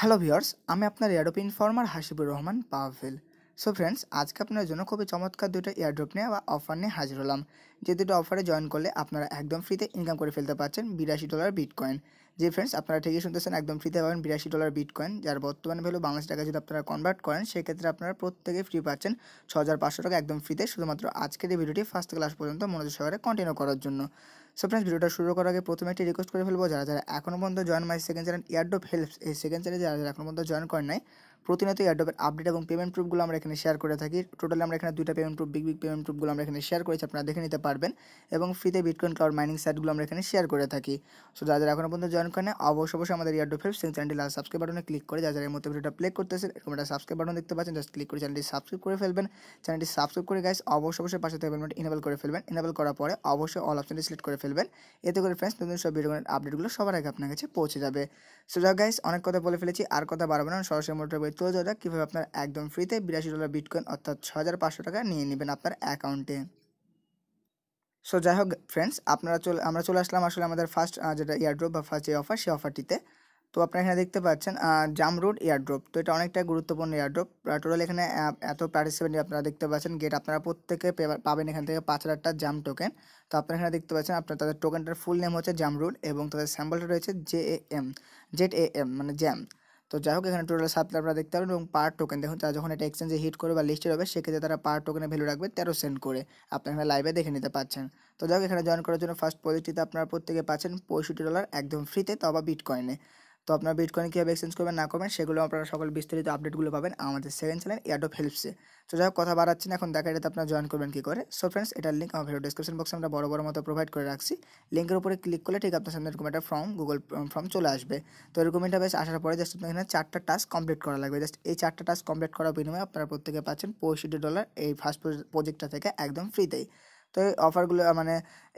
hello viewers আমি আপনার airdrop informer Hasibur Rahman Powel so friends আজকে আপনার জন্য খুবই চমৎকার দুটো এয়ারড্রপ নিয়ে বা অফার নিয়ে হাজির হলাম যে দুটো অফারে জয়েন করলে আপনারা একদম ফ্রিতে ইনকাম করে ফেলতে পারছেন বিরাশি ডলার বিটকয়েন যে ফ্রেন্ডস আপনারা ঠিকই শুনতেছেন একদম ফ্রিতে পাবেন বিরাশি ডলার বিটকয়েন যার বর্তমান ভ্যালু বাংলাদেশ টাকা যদি আপনারা কনভার্ট করেন সেক্ষেত্রে আপনারা প্রত্যেকে ফ্রি পাচ্ছেন ছ হাজার পাঁচশো টাকা একদম ফ্রিতে শুধুমাত্র আজকের এই ভিডিওটি ফার্স্ট ক্লাস পর্যন্ত মনোযোগ সহকারে কন্টিনিউ করার জন্য সো ফ্রেন্ডস ভিডিওটা শুরু করার আগে প্রথমে একটি রিকোয়েস্ট করে ফেলবো যারা যারা এখনও পর্যন্ত join my second channel of helps এই সেকেন্ড চ্যানেল যারা যারা এখনও পর্যন্ত জয়েন করেন নাই প্রতিনিয়ত এয়ারড্রপের আপডেট এবং পেমেন্ট প্রুফগুলো আমরা এখানে শেয়ার করে থাকি টোটালি আমরা এখানে দুইটা payment proof big big payment প্রুফগুলো আমরা এখানে শেয়ার করেছি আপনারা দেখে নিতে পারবেন এবং ফ্রিতে বিটকয়েন ক্লাউড মাইনিং সাইটগুলো আমরা এখানে শেয়ার করে থাকি সো যাদের এখনও পর্যন্ত জয়েন করেন অবশ্য অবশ্যই আমাদের এয়ারড্রপ হেল্প সেই চ্যানেলটি লাল সাবস্ক্রাইব বাটনে ক্লিক করে যা যারা এই মধ্যে ভিডিওটা প্লে করতেছে এরকম একটা সাবস্ক্রাইব বাটন দেখতে পাচ্ছেন জাস্ট ক্লিক করে চ্যানেলটি সাবস্ক্রাইব করে ফেলবেন চ্যানেলটি সাবস্ক্রাইব করে গাইস অবশ্যই অবশ্যই পাশে থেকে পেমেন্ট ইনেবল করে ফেলবেন ইনেবল করার পরে অবশ্যই অল অপশনটি সিলেক্ট করে ফেলবেন এতে করে ফ্রেন্ডস নতুন সব ভিডিও আপডেটগুলো সবার আগে আপনার কাছে পৌঁছে যাবে সো যাও গাইস অনেক কথা বলে ফেলেছি আর কথা বাড়াবো না সরাসরি মোটর চলে যাওয়া যাক কীভাবে আপনার একদম ফ্রিতে বিরাশি ডলার বিটকয়েন অর্থাৎ ছ হাজার পাঁচশো টাকা নিয়ে নেবেন আপনার অ্যাকাউন্টে সো যাই হোক ফ্রেন্ডস আপনারা চলে আমরা চলে আসলাম আসলে আমাদের ফার্স্ট যেটা ইয়ারড্রপ বা ফার্স্ট যে অফার সেই অফারটিতে তো আপনারা এখানে দেখতে পাচ্ছেন জামরুড এয়ারড্রপ তো এটা অনেকটা গুরুত্বপূর্ণ এয়ারড্রপ টোটাল এখানে এত পার্টিসিপেন্ট আপনারা দেখতে পাচ্ছেন গেট আপনারা প্রত্যেকে পাবেন এখান থেকে পাঁচ হাজারটা জাম টোকেন তো আপনারা এখানে দেখতে পাচ্ছেন আপনার তাদের টোকেনটার ফুল নেম হচ্ছে জামরুড এবং তাদের স্যাম্বলটা রয়েছে J A M Z A M মানে জ্যাম তো যাই হোক এখানে টোটাল সাতটা আপনারা দেখতে পাবেন এবং পার টোকেন দেখুন তারা যখন এটা এক্সচেঞ্জে হিট করবে বা লিস্টেড হবে সেক্ষেত্রে তারা পার টোকেনের ভ্যালু রাখবে তেরো সেন্ট করে আপনি এখানে লাইভে দেখে নিতে পারছেন তো যাই হোক এখানে জয়েন করার জন্য ফার্স্ট প্রজেক্টটিতে আপনারা প্রত্যেকে পাচ্ছেন পঁয়ষট্টি ডলার একদম ফ্রিতে তো বিট কয়েনে তো আপনারা বিটকয়েন কীভাবে এক্সচেঞ্জ করবেন না করবেন সেগুলো আপনারা সকল বিস্তারিত আপডেটগুলো পাবেন আমাদের সেকেন্ড চ্যানেল অফ হেল্পসে তো যাই কথা বাড়াচ্ছেন এখন দেখা এটাতে আপনারা জয়েন করবেন কী করে সো ফ্রেন্ডস এটার লিঙ্ক আমার ভিডিও ডিসক্রিপশন বক্সে আমরা বড় বড় মতো প্রোভাইড করে রাখছি লিঙ্কের উপরে ক্লিক করলে ঠিক আপনার সামনে এরকম একটা ফর্ম গুগল ফর্ম চলে আসবে তো এরকম ইন্টারভেস আসার পরে জাস্ট আপনার এখানে চারটা টাস্ক কমপ্লিট করা লাগবে জাস্ট এই চারটা টাস্ক কমপ্লিট করার বিনিময়ে আপনারা প্রত্যেকে পাচ্ছেন পঁয়ষট্টি ডলার এই ফার্স্ট প্রজেক্টটা থেকে একদম ফ্রিতেই তো এই অফারগুলো মানে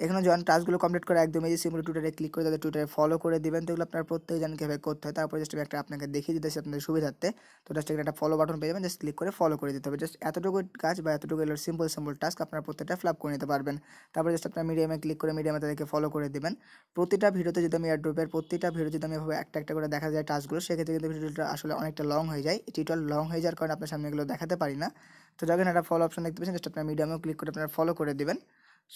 এখানে জয়েন টাস্কগুলো কমপ্লিট করে একদম এই যে সিম্পল টুইটারে ক্লিক করে তাদের টুইটারে ফলো করে দেবেন তো এগুলো আপনার প্রত্যেক এভাবে করতে হয় তারপরে জাস্ট একটা আপনাকে দেখিয়ে দিতেছি আপনাদের সুবিধার্থে তো জাস্ট একটা ফলো বাটন পেয়ে যাবেন জাস্ট ক্লিক করে ফলো করে দিতে হবে জাস্ট এতটুকু কাজ বা এতটুকু এগুলো সিম্পল সিম্পল টাস্ক আপনার প্রত্যেকটা ফ্লাপ করে নিতে পারবেন তারপরে জাস্ট আপনার মিডিয়ামে ক্লিক করে মিডিয়ামে তাদেরকে ফলো করে দেবেন প্রতিটা ভিডিওতে যদি আমি এয়ারড্রপের প্রতিটা ভিডিও যদি আমি এভাবে একটা একটা করে দেখা যায় টাস্কগুলো সেক্ষেত্রে কিন্তু ভিডিওটা আসলে অনেকটা লং হয়ে যায় টিউটোরিয়াল লং হয়ে যাওয়ার কারণে আপনার সামনে এগুলো দেখাতে পারি না তো যখন একটা ফলো অপশন দেখতে পাচ্ছেন জাস্ট আপনার মিডিয়ামেও ক্লিক করে আপনার ফলো করে দেবেন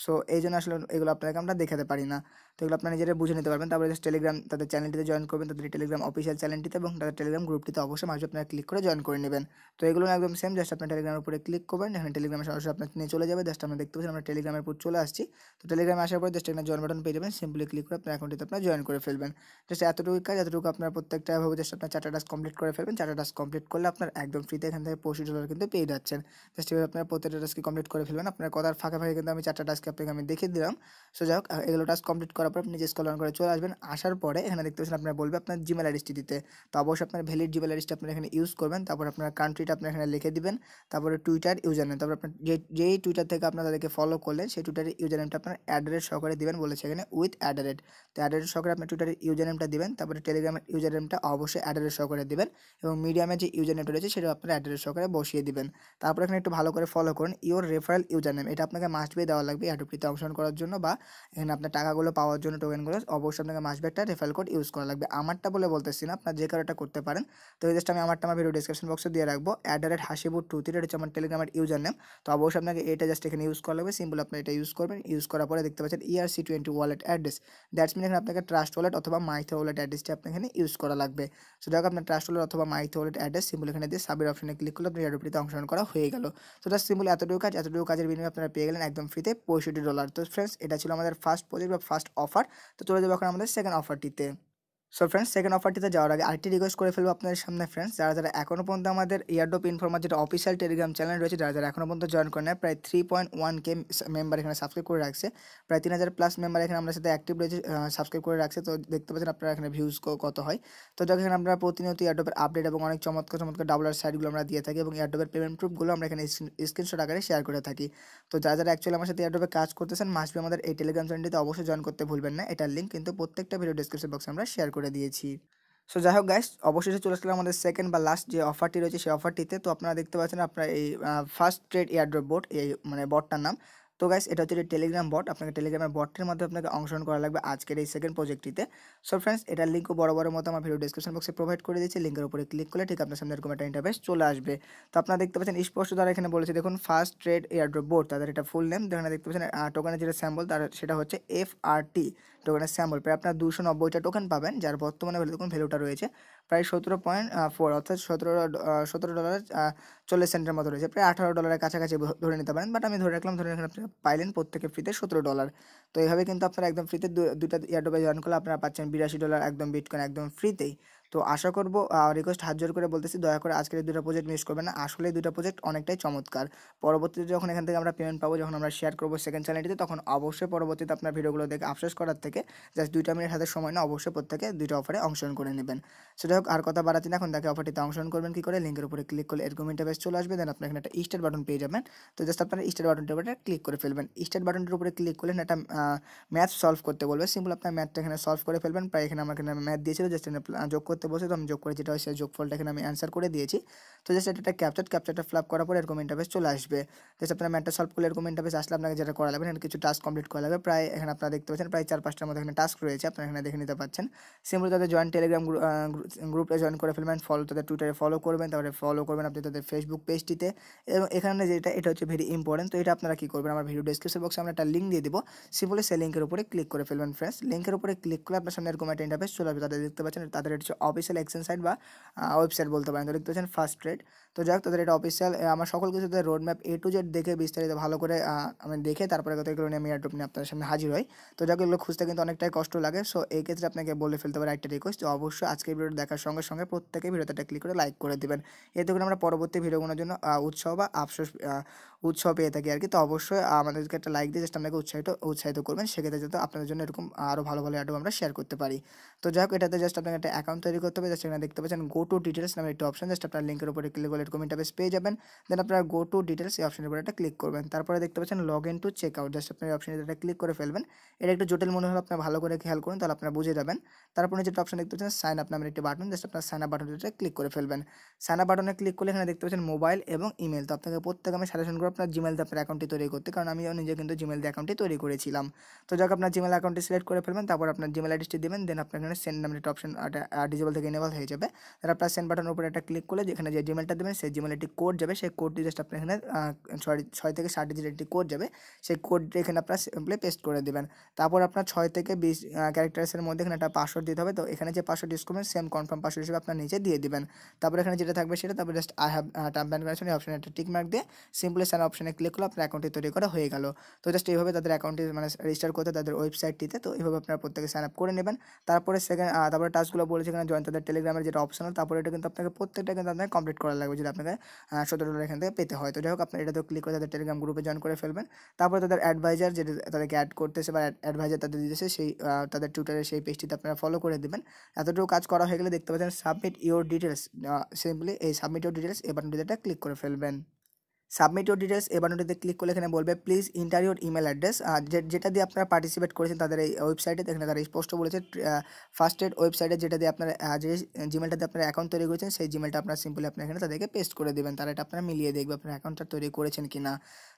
সো এই জন্য আসলে এগুলো আপনাকে আমরা দেখাতে পারি না তো এগুলো আপনারা নিজেরা বুঝে নিতে পারবেন তারপরে টেলিগ্রাম তাদের চ্যানেলটিতে জয়েন করবেন তাদের টেলিগ্রাম অফিসিয়াল চ্যানেলটিতে এবং তাদের টেলিগ্রাম গ্রুপটিতে অবশ্যই মাঝে আপনারা ক্লিক করে জয়েন করে নেবেন তো এগুলো একদম সেম জাস্ট আপনার টেলিগ্রামের উপরে ক্লিক করবেন এখানে টেলিগ্রামে সরাসরি আপনার নিয়ে চলে যাবে জাস্ট আমরা দেখতে পাচ্ছি আমরা টেলিগ্রামের উপর চলে আসছি তো টেলিগ্রামে আসার পর জাস্ট এখানে জয়েন বাটন পেয়ে যাবেন সিম্পলি ক্লিক করে আপনার অ্যাকাউন্টটিতে আপনার জয়েন করে ফেলবেন জাস্ট এতটুকু কাজ এতটুকু আপনার প্রত্যেকটা ভাবে জাস্ট আপনার চারটা টাস্ক কমপ্লিট করে ফেলবেন চারটা টাস্ক কমপ্লিট করলে আপনার একদম ফ্রিতে এখান থেকে পঁচিশ ডলার কিন্তু পেয়ে যাচ্ছেন জাস্ট এভাবে আপনার প্রত্যেকটা টাস্ক কমপ্লিট করে ফেলবেন আপনার কথার ফাঁকা ফাঁকে কিন্তু আমি চারটা টাস্ক আপনাকে আমি দেখিয়ে দিলাম সো যাই হোক এগুলো টাস্ক কমপ্লিট করার পর আপনি যে স্কলন করে চলে আসবেন আসার পরে এখানে দেখতে পাচ্ছেন আপনার বলবে আপনার জিমেল আইডিসটি দিতে তো অবশ্যই আপনার ভ্যালিড জিমেল আইডিসটা আপনার এখানে ইউজ করবেন তারপর আপনার কান্ট্রিটা আপনার এখানে লিখে দিবেন তারপরে টুইটার ইউজার নেম তারপর আপনার যে যেই টুইটার থেকে আপনার তাদেরকে ফলো করলেন সেই টুইটারের ইউজার নেমটা আপনার অ্যাডারেট সহকারে দিবেন বলেছে এখানে উইথ রেট তো অ্যাডারেট সহকারে আপনার টুইটারের ইউজার নেমটা দিবেন তারপরে টেলিগ্রামের ইউজার নেমটা অবশ্যই অ্যাডারেট সহকারে দিবেন এবং মিডিয়ামে যে ইউজার নেমটা রয়েছে সেটা আপনার অ্যাডারেট সহকারে বসিয়ে দিবেন তারপর এখানে একটু ভালো করে ফলো করুন ইউর রেফারেল ইউজার নেম এটা আপনাকে মাস্ট বি দেওয়া লাগবে এই অ্যাডপটিতে অংশগ্রহণ করার জন্য বা এখানে আপনার টাকাগুলো পাওয়ার জন্য টোকেনগুলো অবশ্যই আপনাকে মাসব্যাকটা রেফারেল কোড ইউজ করা লাগবে আমারটা বলে বলতেছি না আপনার যে কারোটা করতে পারেন তো জাস্ট আমি আমারটা আমার ভিডিও ডিসক্রিপশন বক্সে দিয়ে রাখবো at the rate Hasibur two three rate আমার টেলিগ্রামের ইউজার নেম তো অবশ্যই আপনাকে এটা জাস্ট এখানে ইউজ করা লাগবে সিম্পল আপনি এটা ইউজ করবেন ইউজ করার পরে দেখতে পাচ্ছেন ERC twenty wallet address that's mean এখানে আপনাকে ট্রাস্ট ওয়ালেট অথবা মাইথো ওয়ালেট অ্যাড্রেসটি আপনি এখানে ইউজ করা লাগবে সো দেখো আপনার ট্রাস্ট ওয়ালেট অথবা মাইথো ওয়ালেট অ্যাড্রেস সিম্পল এখানে দিয়ে সাবির অপশনে ক্লিক করলে আপনি অ্যাডপটিতে অংশগ্রহণ করা হয়ে গেল তো জাস্ট সিম্পল এতটুকু কাজ এতটুকু কাজের বিনিময়ে আপনারা পেয়ে গেলেন একদম ফ্রিতে পঁয়ষট্টি ডলার তো ফ্রেন্ডস এটা ছিল আমাদের ফার্স্ট প্রজেক্ট বা ফার্স্ট অফার তো চলে যাবো এখন আমাদের সেকেন্ড অফারটিতে সো ফ্রেন্ডস সেকেন্ড অফারটিতে যাওয়ার আগে আরেকটি রিকোয়েস্ট করে ফেলবো আপনাদের সামনে ফ্রেন্ডস যারা যারা এখনও পর্যন্ত আমাদের ইয়ারডোপ ইনফর্মার যেটা অফিসিয়াল টেলিগ্রাম চ্যানেল রয়েছে যারা যারা এখনও পর্যন্ত জয়েন করে নেয় প্রায় three point one K member এখানে সাবস্ক্রাইব করে রাখছে প্রায় তিন হাজার প্লাস মেম্বার এখানে আমরা সাথে অ্যাক্টিভ রয়েছে সাবস্ক্রাইব করে রাখছে তো দেখতে পাচ্ছেন আপনারা এখানে ভিউজ কত হয় তো যখন আমরা প্রতিনিয়ত ইয়ারডোপের আপডেট এবং অনেক চমৎকার চমৎকার ডাবলার সাইটগুলো আমরা দিয়ে থাকি এবং ইয়ারডোপের পেমেন্ট প্রুফগুলো আমরা এখানে স্ক্রিনশট আকারে শেয়ার করে থাকি তো যারা যারা অ্যাকচুয়ালি আমার সাথে ইয়ারডোপে কাজ করতেছেন মাসবি আমাদের এই টেলিগ্রাম চ্যানেলটিতে অবশ্যই জয়েন করতে ভুলবেন না এটার লিঙ্ক কিন্তু প্রত্যেকটা ভিডিও ডিসক্রিপশন বক্সে আমরা শেয়ার করে করে দিয়েছি সো যাই হোক গাইস অবশেষে চলে আসলাম আমাদের সেকেন্ড বা লাস্ট যে অফারটি রয়েছে সেই অফারটিতে তো আপনারা দেখতে পাচ্ছেন আপনার এই ফার্স্ট ট্রেড এয়ারড্রপ বোর্ড এই মানে বটটার নাম তো গাইস এটা হচ্ছে টেলিগ্রাম বট আপনাকে টেলিগ্রামের বটের মধ্যে আপনাকে অংশগ্রহণ করা লাগবে আজকের এই সেকেন্ড প্রজেক্টটিতে সো ফ্রেন্ডস এটার লিঙ্কও বড় মতো আমার ভিডিও ডিসক্রিপশন বক্সে প্রোভাইড করে দিয়েছি লিঙ্কের উপরে ক্লিক করলে ঠিক আপনার সামনে এরকম একটা ইন্টারভেস চলে আসবে তো আপনারা দেখতে পাচ্ছেন স্পষ্ট দ্বারা এখানে বলেছে দেখুন ফার্স্ট ট্রেড এয়ারড্রপ বোর্ড তাদের এটা ফুল নেম যেখানে দেখতে পাচ্ছেন টোকেনের যেটা স্যাম্বল তার সেটা হচ্ছে এফ আর টি টোকেনের স্যাম্পল প্রায় আপনার দুশো নব্বইটা টোকেন পাবেন যার বর্তমানে ভ্যালু তখন ভ্যালুটা রয়েছে প্রায় সতেরো পয়েন্ট ফোর অর্থাৎ সতেরো সতেরো ডলার চল্লিশ সেন্টের মতো রয়েছে প্রায় আঠারো ডলারের কাছাকাছি ধরে নিতে পারেন বাট আমি ধরে রাখলাম ধরে রাখলাম আপনারা পাইলেন প্রত্যেকে ফ্রিতে সতেরো ডলার তো এইভাবে কিন্তু আপনারা একদম ফ্রিতে দুটা ইয়ারডোবে জয়েন করলে আপনারা পাচ্ছেন বিরাশি ডলার একদম বিটকয়েন একদম ফ্রিতেই তো আশা করবো রিকোয়েস্ট হাত জোর করে বলতেছি দয়া করে আজকের এই দুটো প্রজেক্ট মিস করবে না আসলে এই দুটো প্রজেক্ট অনেকটাই চমৎকার পরবর্তীতে যখন এখান থেকে আমরা পেমেন্ট পাবো যখন আমরা শেয়ার করবো সেকেন্ড চ্যানেলটিতে তখন অবশ্যই পরবর্তীতে আপনার ভিডিওগুলো দেখে আফসোস করার থেকে জাস্ট দুইটা মিনিট হাতে সময় না অবশ্যই প্রত্যেকে দুইটা অফারে অংশগ্রহণ করে নেবেন সেটা হোক আর কথা বাড়াতে না এখন দেখে অফারটিতে অংশগ্রহণ করবেন কী করে লিঙ্কের উপরে ক্লিক করলে এরকম বেশ চলে আসবে দেন আপনার এখানে একটা স্টার বাটন পেয়ে যাবেন তো জাস্ট আপনারা স্টার বাটনটির উপরে ক্লিক করে ফেলবেন স্টার বাটনটির উপরে ক্লিক করলেন একটা ম্যাথ সলভ করতে বলবে সিম্পল আপনার ম্যাথটা এখানে সলভ করে ফেলবেন প্রায় এখানে আমার এখানে ম্যাথ দিয়েছিল জাস্ট যোগ করতে করতে বসে তো আমি যোগ করে যেটা হয় সেই যোগফলটা এখানে আমি অ্যান্সার করে দিয়েছি তো জাস্ট এটা একটা ক্যাপচার ক্যাপচারটা ফ্লাপ করার পরে এরকম ইন্টারভেস চলে আসবে জাস্ট আপনার ম্যাটার সলভ করলে এরকম ইন্টারভেস আসলে আপনাকে যেটা করা লাগবে কিছু টাস্ক কমপ্লিট করা লাগবে প্রায় এখানে আপনারা দেখতে পাচ্ছেন প্রায় চার পাঁচটার মধ্যে এখানে টাস্ক রয়েছে আপনারা এখানে দেখে নিতে পারছেন সিম্পলি তাদের জয়েন টেলিগ্রাম গ্রুপে জয়েন করে ফেলবেন ফলো তাদের টুইটারে ফলো করবেন তারপরে ফলো করবেন আপনি তাদের ফেসবুক পেজটিতে এবং এখানে যেটা এটা হচ্ছে ভেরি ইম্পর্টেন্ট তো এটা আপনারা কী করবেন আমার ভিডিও ডিসক্রিপশন বক্সে আমরা একটা লিঙ্ক দিয়ে দিব সিম্পলি সেই লিঙ্কের উপরে ক্লিক করে ফেলবেন ফ্রেন্ডস লিঙ্কের উপরে ক্লিক করে আপনার সামনে এরকম একটা ইন্টারভেস চলে আসবে তাদের দেখতে পাচ্ছেন তাদের হচ্ছে অফিসিয়াল এক্সচেঞ্জ সাইট বা ওয়েবসাইট বলতে পারেন তো দেখতে পাচ্ছেন ফার্স্ট ট্রেড তো যাক তাদের এটা অফিসিয়াল আমার সকল কিছু তাদের road map A to Z দেখে বিস্তারিত ভালো করে আমি দেখে তারপরে কত এগুলো নিয়ে আমি এয়ারড্রপ নিয়ে আপনার সামনে হাজির হই তো যাক এগুলো খুঁজতে কিন্তু অনেকটাই কষ্ট লাগে সো এই ক্ষেত্রে আপনাকে বলে ফেলতে পারে একটা রিকোয়েস্ট তো অবশ্যই আজকের ভিডিওটা দেখার সঙ্গে সঙ্গে প্রত্যেকে ভিডিওতে ক্লিক করে লাইক করে দেবেন এতে করে আমরা পরবর্তী ভিডিওগুলোর জন্য উৎসাহ বা আফসোস উৎসাহ পেয়ে থাকি আর কি তো অবশ্যই আমাদেরকে একটা লাইক দিয়ে জাস্ট আপনাকে উৎসাহিত উৎসাহিত করবেন সেক্ষেত্রে যাতে আপনাদের জন্য এরকম আরও ভালো ভালো অ্যাডও আমরা শেয়ার করতে পারি তো যাই হোক এটাতে জাস্ট আপনাকে একটা অ্যাকাউন্ট তৈরি করতে হবে জাস্ট এখানে দেখতে পাচ্ছেন গো টু ডিটেলস নামে একটি অপশন জাস্ট আপনার লিঙ্কের উপরে ক্লিক করলে এরকম ইন্টারফেস পেয়ে যাবেন দেন আপনার গো টু ডিটেলস এই অপশনের উপরে একটা ক্লিক করবেন তারপরে দেখতে পাচ্ছেন log in to check out just আপনার অপশনে এটা ক্লিক করে ফেলবেন এটা একটু জটিল মনে হলে আপনার ভালো করে খেয়াল করুন তাহলে আপনার বুঝে যাবেন তারপরে যেটা অপশন দেখতে পাচ্ছেন সাইন আপ নামের একটি বাটন জাস্ট আপনার সাইন আপ বাটনটা ক্লিক করে ফেলবেন সাইন আপ বাটনে ক্লিক করলে এখানে দেখতে পাচ্ছেন মোবাইল এবং ইমেল তো আপনাকে প্রত্যেক আমি সাজেশন করে আপনার জিমেল আপনার অ্যাকাউন্টটি তৈরি করতে কারণ আমিও নিজে কিন্তু জিমেল অ্যাকাউন্টটি তৈরি করেছিলাম তো যাক আপনার জিমেল অ্যাকাউন্টটি সিলেক্ট করে ফেলবেন তারপর আপনার জিমেল অ্যাড্রেসটি দেবেন দেন আপনার এখানে সেন্ড নামের একটা অপশন ডিজেবল থেকে এনেবল হয়ে যাবে তার আপনার সেন্ড বাটনের উপরে একটা ক্লিক করলে যেখানে যে জিমেলটা দেবেন সেই জিমেল একটি কোড যাবে সেই কোডটি জাস্ট আপনার এখানে ছয় ছয় থেকে ষাট ডিজিট একটি কোড যাবে সেই কোডটি এখানে আপনার সিম্পলি পেস্ট করে দেবেন তারপর আপনার ছয় থেকে বিশ ক্যারেক্টার্সের মধ্যে এখানে একটা পাসওয়ার্ড দিতে হবে তো এখানে যে পাসওয়ার্ড ইউজ করবেন সেম কনফার্ম পাসওয়ার্ড হিসেবে আপনার নিচে দিয়ে দেবেন তারপর এখানে যেটা থাকবে সেটা তারপর জাস্ট আই হ্যাভ টার্ম করেছেন এই অপশন একটা টিক মার্ক দিয়ে সিম্পলি সাইন অপশানে ক্লিক করলে আপনার অ্যাকাউন্টটি তৈরি করা হয়ে গেল তো জাস্ট এইভাবে তাদের অ্যাকাউন্টটি মানে রেজিস্টার করতে তাদের ওয়েবসাইটটিতে তো এইভাবে আপনারা প্রত্যেকে সাইন আপ করে নেবেন তারপরে সেকেন্ড তারপরে টাস্কগুলো বলেছে এখানে জয়েন তাদের টেলিগ্রামের যেটা অপশন তারপরে এটা কিন্তু আপনাকে প্রত্যেকটা কিন্তু আপনাকে কমপ্লিট করা লাগবে যদি আপনাকে সতেরো ডলার এখান থেকে পেতে হয় তো যাই হোক আপনার এটা তো ক্লিক করে তাদের টেলিগ্রাম গ্রুপে জয়েন করে ফেলবেন তারপরে তাদের অ্যাডভাইজার যেটা তাদেরকে অ্যাড করতেছে বা অ্যাডভাইজার তাদের দিতেছে সেই তাদের টুইটারে সেই পেজটিতে আপনারা ফলো করে দেবেন এতটুকু কাজ করা হয়ে গেলে দেখতে পাচ্ছেন সাবমিট ইউর ডিটেলস সিম্পলি এই সাবমিট ইউর ডিটেলস এই বাটনটিতে ক্লিক করে ফেলবেন সাবমিট ইউর ডিটেলস এ বানোটিতে ক্লিক করলে এখানে বলবে please enter your email address যেটা দিয়ে আপনারা পার্টিসিপেট করেছেন তাদের এই ওয়েবসাইটে এখানে তারা স্পষ্ট বলেছে ফার্স্ট এড ওয়েবসাইটে যেটা দিয়ে আপনারা যে জিমেলটাতে আপনারা অ্যাকাউন্ট তৈরি করেছেন সেই জিমেলটা আপনারা সিম্পলি আপনার এখানে তাদেরকে পেস্ট করে দেবেন তারা এটা আপনারা মিলিয়ে দেখবে আপনার অ্যাকাউন্টটা তৈরি করেছেন কি না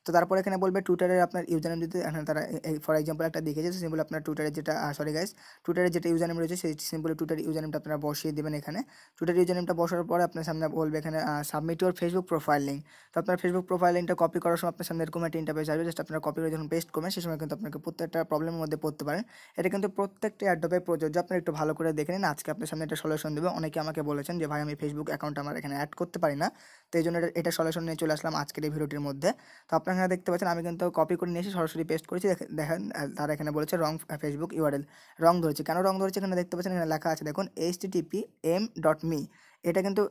তো তারপরে এখানে বলবে টুইটারের আপনার ইউজার নেম দিতে এখানে তারা ফর এক্সাম্পল একটা দেখেছে সিম্পলি আপনার টুইটারে যেটা সরি গাইস টুইটারে যেটা ইউজার নেম রয়েছে সেই সিম্পলি টুইটার ইউজার নেমটা আপনারা বসিয়ে দেবেন এখানে টুইটার ইউজার নেমটা বসার পরে আপনার সামনে বলবে এখানে submit your Facebook profile link তো আপনার ফেসবুক প্রোফাইল লিঙ্কটা কপি করার সময় আপনার সামনে এরকম একটা ইন্টারফেস আসবে জাস্ট আপনারা কপি করে যখন পেস্ট করবেন সেই সময় কিন্তু আপনাকে প্রত্যেকটা প্রবলেমের মধ্যে পড়তে পারেন এটা কিন্তু প্রত্যেকটা অ্যাডপে প্রযোজ্য আপনারা একটু ভালো করে দেখে নিন আজকে আপনার সামনে একটা সলিউশন দেবে অনেকে আমাকে বলেছেন যে ভাই আমি ফেসবুক অ্যাকাউন্ট আমার এখানে অ্যাড করতে পারি না তো এই জন্য এটা সলিউশন নিয়ে চলে আসলাম আজকের এই ভিডিওটির মধ্যে তো আপনারা এখানে দেখতে পাচ্ছেন আমি কিন্তু কপি করে নিয়ে এসে সরাসরি পেস্ট করেছি দেখেন তারা এখানে বলেছে রং ফেসবুক ইউআরএল রং ধরেছে কেন রং ধরেছে এখানে দেখতে পাচ্ছেন এখানে লেখা আছে দেখুন এইচ টিপি এম ডট মি এটা কিন্তু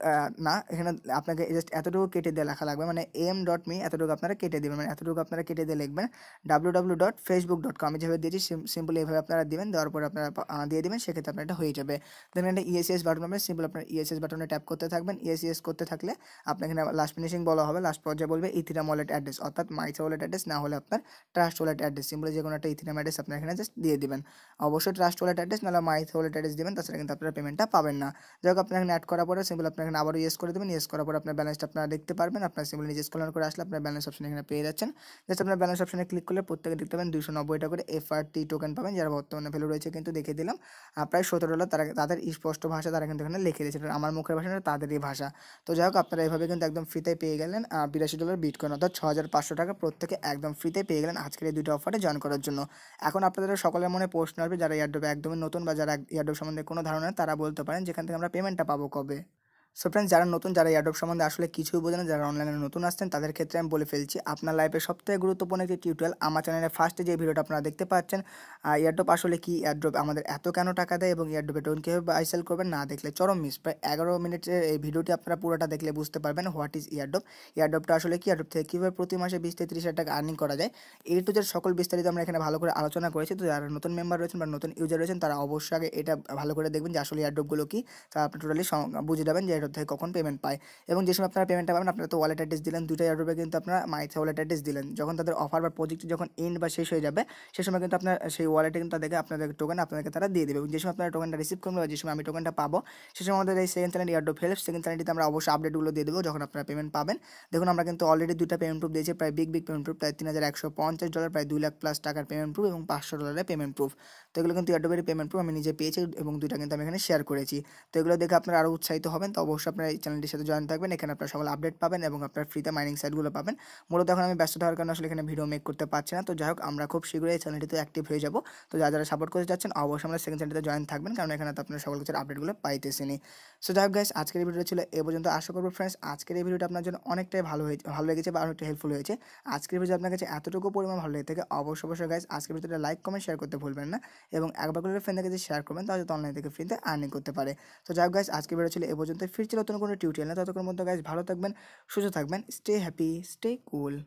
না এখানে আপনাকে জাস্ট এতটুকু কেটে দিয়ে লেখা লাগবে মানে এম ডট মি এতটুকু আপনারা কেটে দেবেন মানে এতটুকু আপনারা কেটে দিয়ে লিখবেন W W dot Facebook dot com যেভাবে দিয়েছি সিম্পলি এভাবে আপনারা দেবেন দেওয়ার পরে আপনারা দিয়ে দেবেন সেক্ষেত্রে আপনার এটা হয়ে যাবে দেখেন একটা ইএসএস বাটন পাবেন সিম্পল আপনার ইএসএস বাটনে ট্যাপ করতে থাকবেন ইএসএস e e করতে থাকলে আপনাকে লাস্ট ফিনিশিং বলা হবে লাস্ট পর্যায়ে বলবে ইথিরাম ওয়ালেট অ্যাড্রেস অর্থাৎ মাইসা ওয়ালেট অ্যাড্রেস না হলে আপনার ট্রাস্ট ওয়ালেট অ্যাড্রেস সিম্পলি যে কোনো একটা ইথিরাম অ্যাড্রেস আপনার এখানে জাস্ট দিয়ে দেবেন অবশ্যই ট্রাস্ট ওয়ালেট অ্যাড্রেস নাহলে মাইসা ওয়ালেট অ্যাড্রেস দেবেন তাছাড়া কিন্তু আপনারা পেমেন্টটা পাবেন না যাই হোক আপনার এখানে অ্যাড করার পরে সিম্পল আপনি এখানে আবারও ইয়েস করে দেবেন ইয়েস করার পর আপনার ব্যালেন্সটা আপনারা দেখতে পারবেন আপনার সিম্পল নিজে স্কলার করে আসলে আপনার ব্যালেন্স অপশন এখানে পেয়ে যাচ্ছেন জাস্ট আপনার ব্যালেন্স অপশনে ক্লিক করলে প্রত্যেকে দেখতে পাবেন দুশো নব্বইটা করে এফআরটি টোকেন পাবেন যারা বর্তমানে ভ্যালু রয়েছে কিন্তু দেখে দিলাম প্রায় সতেরো ডলার তারা তাদের স্পষ্ট ভাষা তারা কিন্তু এখানে লিখে দিয়েছে আমার মুখের ভাষা তাদেরই ভাষা তো যাই হোক আপনারা এভাবে কিন্তু একদম ফ্রিতে পেয়ে গেলেন বিরাশি ডলার বিট করেন অর্থাৎ ছ হাজার পাঁচশো টাকা প্রত্যেকে একদম ফ্রিতে পেয়ে গেলেন আজকের এই দুটো অফারে জয়েন করার জন্য এখন আপনাদের সকলের মনে প্রশ্ন আসবে যারা এয়ারড্রপে একদমই নতুন বা যারা এয়ারড্রপ সম্বন্ধে কোনো ধারণা তারা বলতে পারেন যেখান থেকে আমরা পেমেন্টটা পাবো কবে সো ফ্রেন্ডস যারা নতুন যারা এয়ারড্রপ সম্বন্ধে আসলে কিছুই বোঝে না যারা অনলাইনে নতুন আসছেন তাদের ক্ষেত্রে আমি বলে ফেলছি আপনার লাইফের সবথেকে গুরুত্বপূর্ণ একটি টিউটোরিয়াল আমার চ্যানেলে ফার্স্টে যে ভিডিওটা আপনারা দেখতে পাচ্ছেন এয়ারড্রপ আসলে কি এয়ারড্রপ আমাদের এত কেন টাকা দেয় এবং এয়ারড্রপে টোন কীভাবে আইসেল করবেন না দেখলে চরম মিস প্রায় এগারো মিনিটের এই ভিডিওটি আপনারা পুরোটা দেখলে বুঝতে পারবেন হোয়াট ইজ এয়ারড্রপ এয়ারড্রপটা আসলে কি এয়ারড্রপ থেকে কীভাবে প্রতি মাসে বিশ থেকে ত্রিশ হাজার টাকা আর্নিং করা যায় এই টু সকল বিস্তারিত আমরা এখানে ভালো করে আলোচনা করেছি তো যারা নতুন মেম্বার রয়েছেন বা নতুন ইউজার রয়েছেন তারা অবশ্যই আগে এটা ভালো করে দেখবেন যে আসলে এয়ারড্রপগুলো কী তা আপনি টোটালি বুঝে যাবেন যে এয়ারড্রপ থেকে কখন পেমেন্ট পায় এবং যে সময় আপনারা পেমেন্টটা পাবেন আপনারা তো ওয়ালেট অ্যাড্রেস দিলেন দুইটা এয়ারড্রপে কিন্তু আপনারা মাইথা ওয়ালেট অ্যাড্রেস দিলেন যখন তাদের অফার বা প্রজেক্ট যখন এন্ড বা শেষ হয়ে যাবে সে সময় কিন্তু আপনার সেই ওয়ালেটে কিন্তু তাদেরকে আপনাদের টোকেন আপনাদেরকে তারা দিয়ে দেবে এবং যে সময় আপনারা টোকেনটা রিসিভ করবেন বা যে সময় আমি টোকেনটা পাবো সে সময় আমাদের এই second channel airdrop help second চ্যানেলটিতে আমরা অবশ্যই আপডেটগুলো দিয়ে দেবো যখন আপনারা পেমেন্ট পাবেন দেখুন আমরা কিন্তু অলরেডি দুটা পেমেন্ট প্রুফ দিয়েছি প্রায় বিগ বিগ পেমেন্ট প্রুফ প্রায় তিন হাজার একশো পঞ্চাশ ডলার প্রায় দুই লাখ প্লাস টাকার পেমেন্ট প্রুফ এবং পাঁচশো ডলারের পেমেন্ট প্রুফ তো এগুলো কিন্তু এয়ারড্রপের পেমেন্ট প্রুফ আমি নিজে পেয়েছি এবং দুইটা কিন্তু আমি এখানে শেয়ার করেছি তো এগুলো দেখে আপনারা আরও উৎসাহিত হবেন তো অবশ্যই আপনার এই চ্যানেলটির সাথে জয়েন থাকবেন এখানে আপনার সকল আপডেট পাবেন এবং আপনার ফ্রিতে মাইনিং সাইটগুলো পাবেন মূলত এখন আমি ব্যস্ত থাকার কারণে আসলে এখানে ভিডিও মেক করতে পারছি না তো যাই হোক আমরা খুব শীঘ্রই এই চ্যানেলটিতে অ্যাক্টিভ হয়ে যাব তো যারা যারা সাপোর্ট করতে চাচ্ছেন অবশ্যই আমরা সেকেন্ড চ্যানেলটিতে জয়েন থাকবেন কারণ এখানে তো আপনার সকল কিছুর আপডেটগুলো পাইতেছেনি সো যাই হোক গাইস আজকের ভিডিওটা ছিল এ পর্যন্ত আশা করবো ফ্রেন্ডস আজকের এই ভিডিওটা আপনার জন্য অনেকটাই ভালো হয়েছে ভালো লেগেছে বা অনেকটা হেল্পফুল হয়েছে আজকের ভিডিও আপনার কাছে এতটুকু পরিমাণ ভালো লেগে থাকে অবশ্যই অবশ্যই গাইস আজকের ভিডিওটা লাইক কমেন্ট শেয়ার করতে ভুলবেন না এবং একবার করে ফ্রেন্ডের কাছে শেয়ার করবেন তাহলে অনলাইন থেকে ফ্রিতে আর্নিং করতে পারে তো যাই হোক গাইস আজকের ভিডিও ছিল এ পর্যন্ত ফির ফিরছি নতুন কোনো টিউটোরিয়াল না ততক্ষণ মধ্যে গাছ ভালো থাকবেন সুস্থ থাকবেন স্টে হ্যাপি স্টে কুল